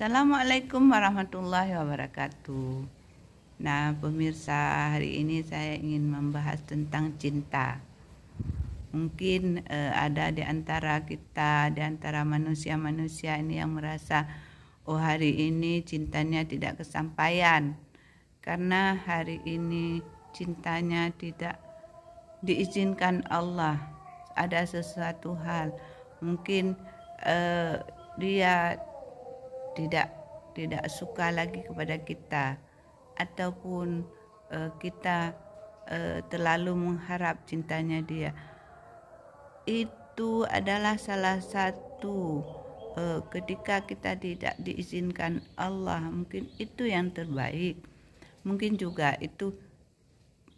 Assalamualaikum warahmatullahi wabarakatuh. Nah, pemirsa, hari ini saya ingin membahas tentang cinta. Mungkin eh, ada di antara kita, di antara manusia-manusia ini yang merasa, "Oh, hari ini cintanya tidak kesampaian karena hari ini cintanya tidak diizinkan Allah." Ada sesuatu hal mungkin eh, dia tidak tidak suka lagi kepada kita ataupun uh, kita uh, terlalu mengharap cintanya dia itu adalah salah satu uh, ketika kita tidak diizinkan Allah mungkin itu yang terbaik mungkin juga itu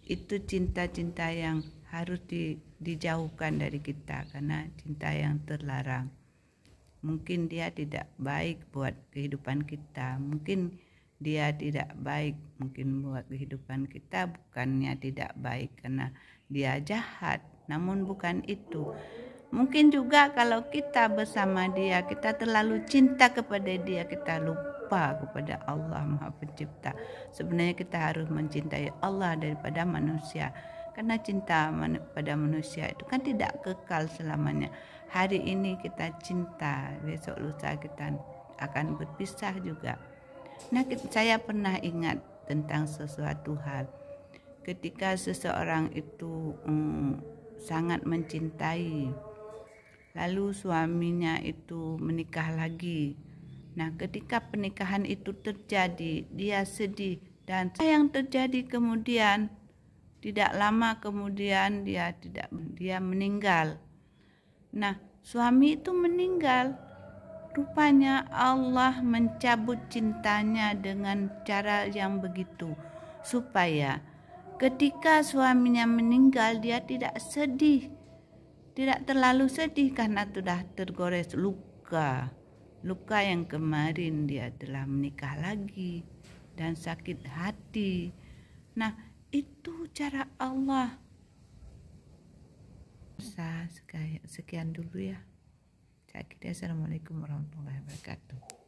itu cinta-cinta yang harus di, dijauhkan dari kita karena cinta yang terlarang mungkin dia tidak baik buat kehidupan kita mungkin dia tidak baik mungkin buat kehidupan kita bukannya tidak baik karena dia jahat namun bukan itu mungkin juga kalau kita bersama dia kita terlalu cinta kepada dia kita lupa kepada Allah Maha Pencipta sebenarnya kita harus mencintai Allah daripada manusia karena cinta pada manusia itu kan tidak kekal selamanya hari ini kita cinta besok lusa kita akan berpisah juga nah saya pernah ingat tentang sesuatu hal ketika seseorang itu mm, sangat mencintai lalu suaminya itu menikah lagi nah ketika pernikahan itu terjadi dia sedih dan yang terjadi kemudian tidak lama kemudian dia tidak dia meninggal. Nah, suami itu meninggal. Rupanya Allah mencabut cintanya dengan cara yang begitu supaya ketika suaminya meninggal dia tidak sedih. Tidak terlalu sedih karena sudah tergores luka. Luka yang kemarin dia telah menikah lagi dan sakit hati. Nah, itu cara Allah. bisa sekian dulu ya. Assalamualaikum warahmatullahi wabarakatuh.